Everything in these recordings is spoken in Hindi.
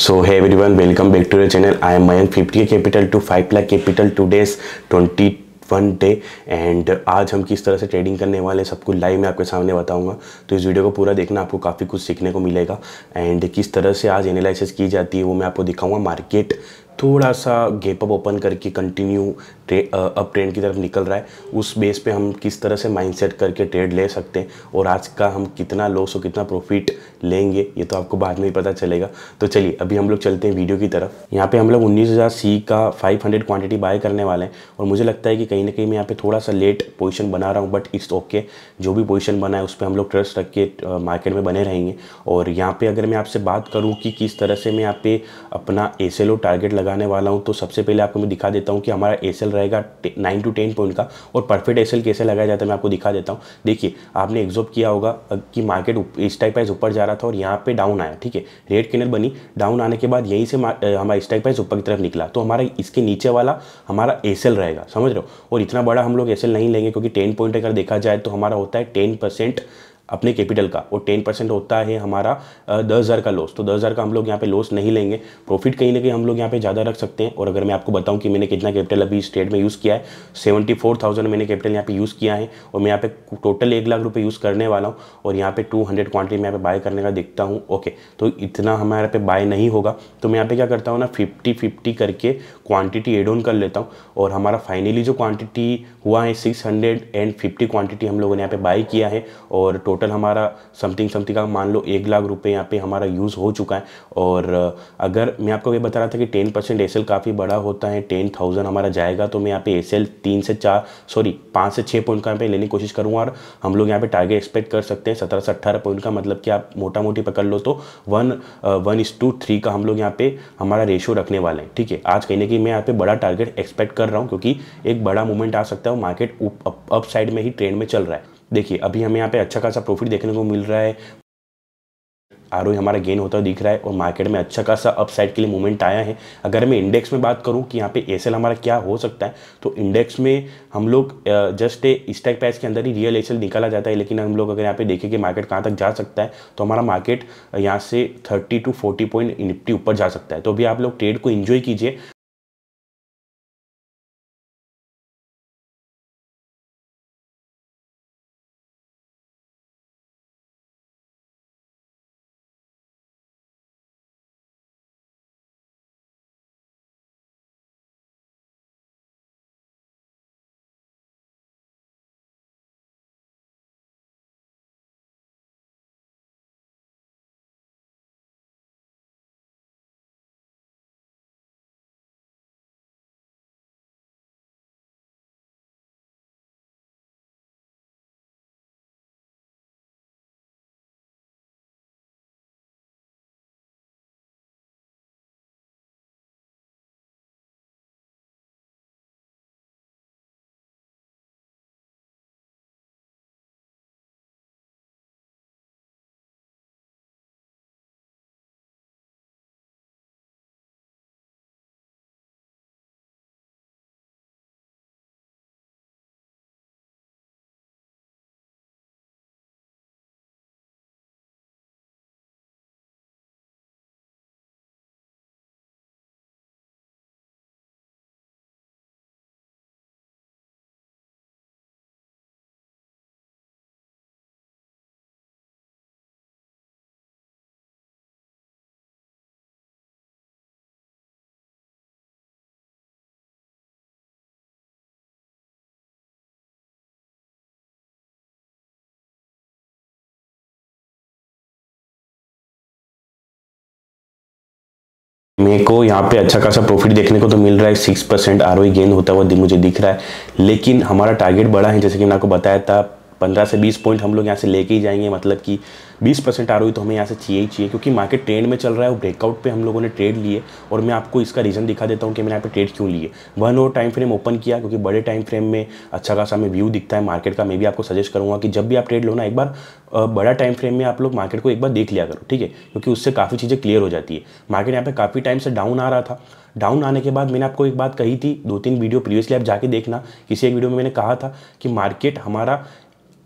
so So one welcome back to to channel I am am fifty capital two five lakh capital today's twenty one day and आज हम किस तरह से ट्रेडिंग करने वाले हैं सब कुछ लाइव में आपके सामने बताऊंगा तो इस वीडियो को पूरा देखना आपको काफ़ी कुछ सीखने को मिलेगा एंड किस तरह से आज एनालिसिस की जाती है वो मैं आपको दिखाऊंगा मार्केट थोड़ा सा गेप अप ओपन करके कंटिन्यू अप ट्रेंड की तरफ निकल रहा है उस बेस पे हम किस तरह से माइंडसेट करके ट्रेड ले सकते हैं और आज का हम कितना लॉस और कितना प्रॉफिट लेंगे ये तो आपको बाद में ही पता चलेगा तो चलिए अभी हम लोग चलते हैं वीडियो की तरफ यहाँ पे हम लोग उन्नीस हज़ार सी का फाइव हंड्रेड बाय करने वाले हैं और मुझे लगता है कि कहीं ना कहीं मैं यहाँ पे थोड़ा सा लेट पोजिशन बना रहा हूँ बट इट्स ओके जो भी पोजिशन बना है उस पर हम लोग ट्रस्ट रख के मार्केट में बने रहेंगे और यहाँ पर अगर मैं आपसे बात करूँ कि किस तरह से मैं यहाँ पे अपना एस टारगेट लगा लगाने वाला हूँ तो सबसे पहले आपको मैं दिखा देता हूँ कि हमारा एस रहेगा नाइन टू टेन पॉइंट का और परफेक्ट एस कैसे लगाया जाता है मैं आपको दिखा देता हूँ देखिए आपने एग्जॉर्ब किया होगा कि मार्केट इस टाइप प्राइस ऊपर जा रहा था और यहाँ पर डाउन आया ठीक है रेड कैनल बनी डाउन आने के बाद यहीं से हमारा स्टाइक प्राइस ऊपर की तरफ निकला तो हमारा इसके नीचे वाला हमारा एस रहेगा समझ रहे हो और इतना बड़ा हम लोग एस नहीं लेंगे क्योंकि टेन पॉइंट अगर देखा जाए तो हमारा होता है टेन परसेंट अपने कैपिटल का और टेन परसेंट होता है हमारा दस हज़ार का लॉस तो दस हज़ार का हम लोग यहाँ पे लॉस नहीं लेंगे प्रॉफिट कहीं ना कहीं हम लोग यहाँ पे ज़्यादा रख सकते हैं और अगर मैं आपको बताऊँ कि मैंने कितना कैपिटल अभी इस ट्रेड में यूज़ किया है सेवेंटी फोर थाउजेंड मैंने कैपिटल यहाँ पे यूज़ किया है और मैं यहाँ पे टोटल एक लाख रुपये यूज़ करने वाला हूँ और यहाँ पे टू हंड्रेड क्वान्टिटी में यहाँ पे बाय करने का देखता हूँ ओके तो इतना हमारे पे बाय नहीं होगा तो मैं यहाँ पे क्या करता हूँ ना फिफ्टी फिफ्टी करके क्वान्टिटी एड ऑन कर लेता हूँ और हमारा फाइनली जो क्वान्टिटी हुआ है six hundred and fifty quantity हम लोगों ने यहाँ पे बाय किया है और टोटल हमारा समथिंग समथिंग का मान लो एक लाख रुपये यहाँ पे हमारा यूज़ हो चुका है और अगर मैं आपको ये बता रहा था कि टेन परसेंट एस काफ़ी बड़ा होता है टेन थाउजेंड हमारा जाएगा तो मैं यहाँ पे एस एल तीन से चार सॉरी पाँच से छः पॉइंट का यहाँ पे लेने की कोशिश करूँगा और हम लोग यहाँ पे टारगेट एक्सपेक्ट कर सकते हैं सत्रह से अट्ठारह पॉइंट का मतलब कि आप मोटा मोटी पकड़ लो तो वन वन इस टू थ्री का हम लोग यहाँ पे हमारा रेशो रखने वाले हैं ठीक है आज कहीं ना कहीं मैं यहाँ पे बड़ा टारगेट एक्सपेक्ट कर रहा हूँ क्योंकि एक बड़ा मूवमेंट आ सकता है मार्केट अप साइड में ही ट्रेंड में चल रहा है देखिए अभी हमें यहाँ पे अच्छा खासा प्रॉफिट देखने को मिल रहा है आर हमारा गेन होता दिख रहा है और मार्केट में अच्छा खासा अपसाइड के लिए मूवमेंट आया है अगर मैं इंडेक्स में बात करूं कि यहाँ पे एस हमारा क्या हो सकता है तो इंडेक्स में हम लोग जस्ट इस टाइप प्राइस के अंदर ही रियल एसएल निकाला जाता है लेकिन हम लोग अगर यहाँ पे देखें कि मार्केट कहाँ तक जा सकता है तो हमारा मार्केट यहाँ से thirty two forty point Nifty ऊपर जा सकता है तो अभी आप लोग ट्रेड को इन्जॉय कीजिए मेरे को यहाँ पे अच्छा खासा प्रॉफिट देखने को तो मिल रहा है सिक्स परसेंट आर गेन होता हुआ मुझे दिख रहा है लेकिन हमारा टारगेट बड़ा है जैसे कि मैंने आपको बताया था पंद्रह से बीस पॉइंट हम लोग यहाँ से लेके ही जाएंगे मतलब कि बीस परसेंट आर तो हमें यहाँ से चाहिए ही चाहिए क्योंकि मार्केट ट्रेंड में चल रहा है वो ब्रेकआउट पे हम लोगों ने ट्रेड लिए और मैं आपको इसका रीज़न दिखा देता हूँ कि मैंने यहाँ पे ट्रेड क्यों लिए वन और टाइम फ्रेम ओपन किया क्योंकि बड़े टाइम फ्रेम में अच्छा खासा हमें व्यू दिखता है मार्केट का मैं भी आपको सजेस्ट करूँगा कि जब भी आप ट्रेड लो ना एक बार बड़ा टाइम फ्रेम में आप लोग मार्केट को एक बार देख लिया करो ठीक है क्योंकि उससे काफ़ी चीज़ें क्लियर हो जाती है मार्केट यहाँ पर काफ़ी टाइम से डाउन आ रहा था डाउन आने के बाद मैंने आपको एक बात कही थी दो तीन वीडियो प्रीवियसली आप जाके देखना किसी एक वीडियो में मैंने कहा था कि मार्केट हमारा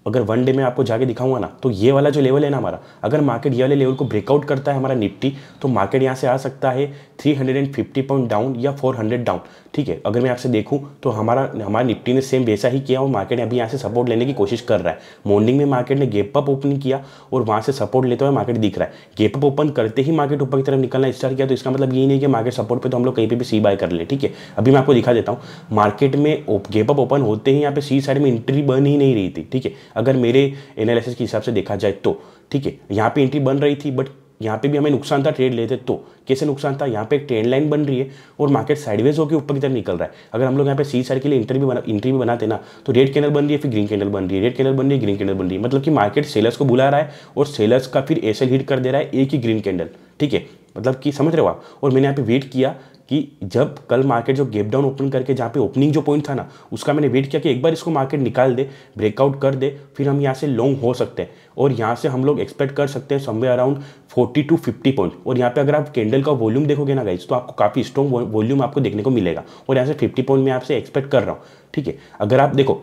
अगर वन डे में आपको जाके दिखाऊंगा ना तो ये वाला जो लेवल है ना हमारा अगर मार्केट ये वाले लेवल को ब्रेकआउट करता है हमारा निफ्टी तो मार्केट यहाँ से आ सकता है 350 पॉइंट डाउन या 400 डाउन ठीक है अगर मैं आपसे देखूं तो हमारा हमारा निफ्टी ने सेम वैसा ही किया और मार्केट ने अभी यहाँ से सपोर्ट लेने की कोशिश कर रहा है मॉर्निंग में मार्केट ने गेप अप ओपन किया और वहाँ से सपोर्ट लेते हुए मार्केट दिख रहा है गेप अप ओपन करते ही मार्केट ऊपर की तरफ निकलना स्टार्ट किया तो इसका मतलब ये नहीं कि मार्केट सपोर्ट पर तो हम लोग कहीं पर भी सी बाय कर ले ठीक है अभी मैं आपको दिखा देता हूँ मार्केट में गेप अप ओपन होते ही यहाँ पे सी साइड में एंट्री बन ही नहीं रही थी ठीक है अगर मेरे एनालिसिस के हिसाब से देखा जाए तो ठीक है यहाँ पे एंट्री बन रही थी बट यहाँ पे भी हमें नुकसान था ट्रेड लेते तो कैसे नुकसान था यहाँ पे एक ट्रेंड लाइन बन रही है और मार्केट साइडवेज होकर ऊपर की तरफ निकल रहा है अगर हम लोग यहाँ पे सी साइड के लिए इंटर भी बना इंट्री भी बनाते ना तो रेड कैनल बन रही है फिर ग्रीन कैंडल बन रही है रेड कैनल बन रही है ग्रीन कैंडल बन रही है मतलब कि मार्केट सेलर्स को बुला रहा है और सेलर्स का फिर एसएल हिट कर दे रहा है एक ही ग्रीन कैंडल ठीक है मतलब कि समझ रहे हो आप और मैंने यहाँ पे वेट किया कि जब कल मार्केट जो गेप डाउन ओपन करके जहाँ पे ओपनिंग जो पॉइंट था ना उसका मैंने वेट किया कि एक बार इसको मार्केट निकाल दे ब्रेकआउट कर दे फिर हम यहाँ से लॉन्ग हो सकते हैं और यहाँ से हम लोग एक्सपेक्ट कर सकते हैं समवे अराउंड 40 टू 50 पॉइंट और यहाँ पे अगर आप कैंडल का वॉल्यूम देखोगे ना गाइज तो आपको काफ़ी स्ट्रॉन्ग वॉल्यूम आपको देखने को मिलेगा और यहाँ से फिफ्टी पॉइंट मैं आपसे एक्सपेक्ट कर रहा हूँ ठीक है अगर आप देखो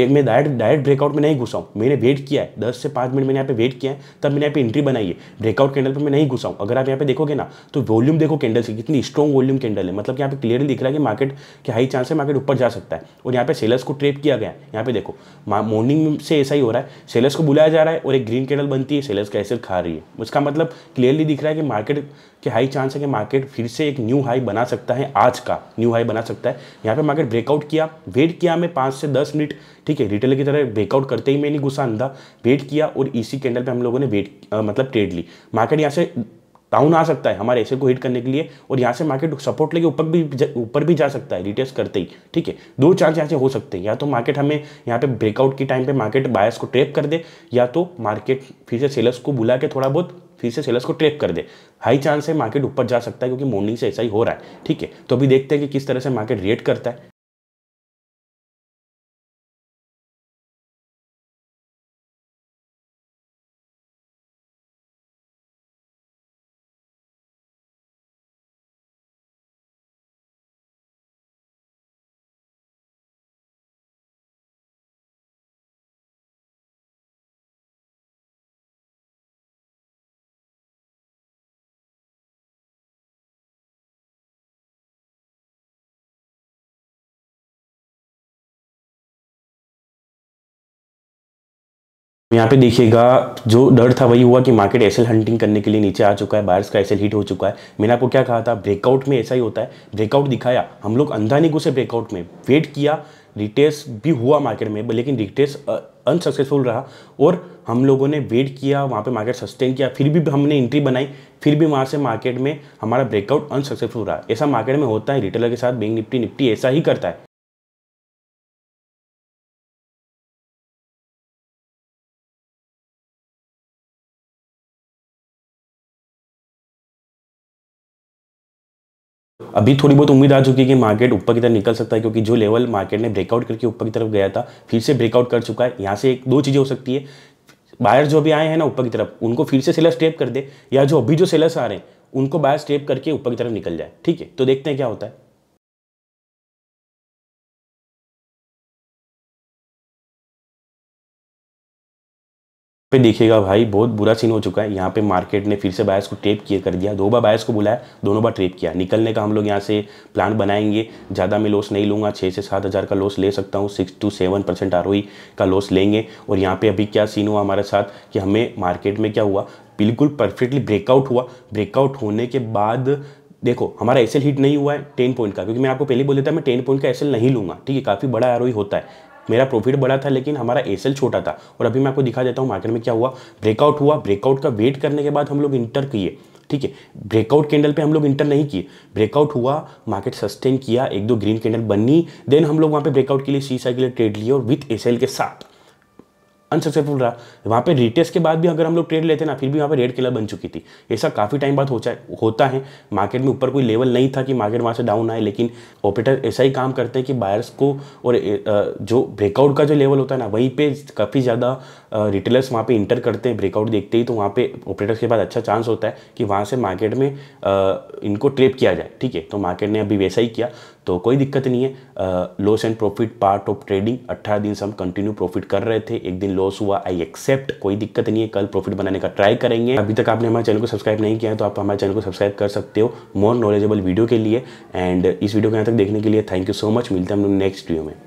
एक मैं डायरेक्ट डायरेक्ट ब्रेकआउट में नहीं घुसा हूँ मैंने वेट किया है दस से पाँच मिनट मैंने यहाँ पे वेट किया है तब मैंने यहाँ पे एंट्री बनाई है ब्रेकआउट कैंडल पे मैं नहीं घुसा हूँ अगर आप यहाँ पे देखोगे ना तो वॉल्यूम देखो कैंडल से कितनी स्ट्रॉन्ग वॉल्यूम कैंडल है मतलब यहाँ पे क्लियरली दिख रहा है कि मार्केट के हाई चांस है मार्केट ऊपर जा सकता है और यहाँ पे सेलर्स को ट्रेप किया गया है यहाँ पे देखो मॉर्निंग से ऐसा ही हो रहा है सेलर्स को बुलाया जा रहा है और एक ग्रीन कैंडल बनती है सेलर्स कैसे खा रही है उसका मतलब क्लियरली दिख रहा है कि मार्केट के हाई चांस है कि मार्केट फिर से एक न्यू हाई बना सकता है आज का न्यू हाई बना सकता है यहाँ पे मार्केट ब्रेकआउट किया वेट किया हमें पाँच से दस मिनट ठीक है रिटेलर की तरह ब्रेकआउट करते ही मैंने गुस्सा अंधा वेट किया और इसी कैंडल पे हम लोगों ने वेट मतलब ट्रेड ली मार्केट यहाँ से डाउन आ सकता है हमारे ऐसे को हिट करने के लिए और यहाँ से मार्केट सपोर्ट लेके ऊपर भी ऊपर भी जा सकता है रिटेस करते ही ठीक है दो चांस यहाँ से हो सकते हैं या तो मार्केट हमें यहाँ पे ब्रेकआउट के टाइम पे मार्केट बायस को ट्रेप कर दे या तो मार्केट फिर से सेलर्स को बुला के थोड़ा बहुत फिर से सेलर्स को ट्रेप कर दे हाई चांस है मार्केट ऊपर जा सकता है क्योंकि मॉर्निंग से ऐसा ही हो रहा है ठीक है तो अभी देखते हैं कि किस तरह से मार्केट रिएट करता है यहाँ पे देखिएगा जो डर था वही हुआ कि मार्केट एसएल हंटिंग करने के लिए नीचे आ चुका है बायर्स का एसएल हिट हो चुका है मैंने आपको क्या कहा था ब्रेकआउट में ऐसा ही होता है ब्रेकआउट दिखाया हम लोग अंधा नहीं घुसे ब्रेकआउट में वेट किया रिटेस भी हुआ मार्केट में लेकिन रिटेस अनसक्सेसफुल रहा और हम लोगों ने वेट किया वहाँ पे मार्केट सस्टेन किया फिर भी हमने एंट्री बनाई फिर भी वहाँ से मार्केट में हमारा ब्रेकआउट अनसक्सेसफुल रहा ऐसा मार्केट में होता है रिटेलर के साथ बैंक निफ्टी निफ्टी ऐसा ही करता है अभी थोड़ी बहुत उम्मीद आ चुकी है कि मार्केट ऊपर की तरफ निकल सकता है क्योंकि जो लेवल मार्केट ने ब्रेकआउट करके ऊपर की तरफ गया था फिर से ब्रेकआउट कर चुका है यहाँ से एक दो चीज़ें हो सकती है बायर जो अभी आए हैं ना ऊपर की तरफ उनको फिर से सेलर स्टेप कर दे या जो अभी जो सेलर्स आ रहे हैं उनको बायर स्टेप करके ऊपर की तरफ निकल जाए ठीक है तो देखते हैं क्या होता है पे देखिएगा भाई बहुत बुरा सीन हो चुका है यहाँ पे मार्केट ने फिर से बायस को ट्रेप किया कर दिया दो बार बायस को बुलाया दोनों बार ट्रेप किया निकलने का हम लोग यहाँ से प्लान बनाएंगे ज़्यादा मैं लॉस नहीं लूँगा छः से सात हज़ार का लॉस ले सकता हूँ six two seven percent R का लॉस लेंगे और यहाँ पर अभी क्या सीन हुआ हमारे साथ कि हमें मार्केट में क्या हुआ बिल्कुल परफेक्टली ब्रेकआउट हुआ ब्रेकआउट होने के बाद देखो हमारा एसएल हिट नहीं हुआ है टेन पॉइंट का क्योंकि मैं आपको पहले बोल देता मैं टेन पॉइंट का एसएल नहीं लूँगा ठीक है काफ़ी बड़ा आर होता है मेरा प्रॉफिट बड़ा था लेकिन हमारा एस छोटा था और अभी मैं आपको दिखा देता हूँ मार्केट में क्या हुआ ब्रेकआउट हुआ ब्रेकआउट का वेट करने के बाद हम लोग इंटर किए ठीक है ब्रेकआउट कैंडल पे हम लोग इंटर नहीं किए ब्रेकआउट हुआ मार्केट सस्टेन किया एक दो ग्रीन कैंडल बनी देन हम लोग वहाँ पे ब्रेकआउट के लिए सी साइकिल ट्रेड लिए और विथ एस के साथ अनसक्सेसफुल रहा वहाँ पे रिटेस्ट के बाद भी अगर हम लोग ट्रेड लेते ना फिर भी वहाँ पे रेड किलर बन चुकी थी ऐसा काफ़ी टाइम बाद होता है होता है मार्केट में ऊपर कोई लेवल नहीं था कि मार्केट वहाँ से डाउन आए लेकिन ऑपरेटर ऐसा ही काम करते हैं कि बायर्स को और जो ब्रेकआउट का जो लेवल होता है ना वहीं पर काफ़ी ज़्यादा रिटेलर्स वहाँ पर इंटर करते हैं ब्रेकआउट देखते ही तो वहाँ पर ऑपरेटर्स के पास अच्छा चांस होता है कि वहाँ से मार्केट में इनको ट्रेप किया जाए ठीक है तो मार्केट ने अभी वैसा ही किया तो कोई दिक्कत नहीं है loss and profit part of trading 18 दिन से हम कंटिन्यू प्रॉफिट कर रहे थे एक दिन लॉस हुआ आई एक्सेप्ट कोई दिक्कत नहीं है कल प्रॉफिट बनाने का ट्राई करेंगे अभी तक आपने हमारे चैनल को सब्सक्राइब नहीं किया है तो आप हमारे चैनल को सब्सक्राइब कर सकते हो मोर नॉलेजेबल वीडियो के लिए एंड इस वीडियो को यहाँ तक देखने के लिए थैंक यू सो मच मिलते हैं हम लोग नेक्स्ट वीडियो में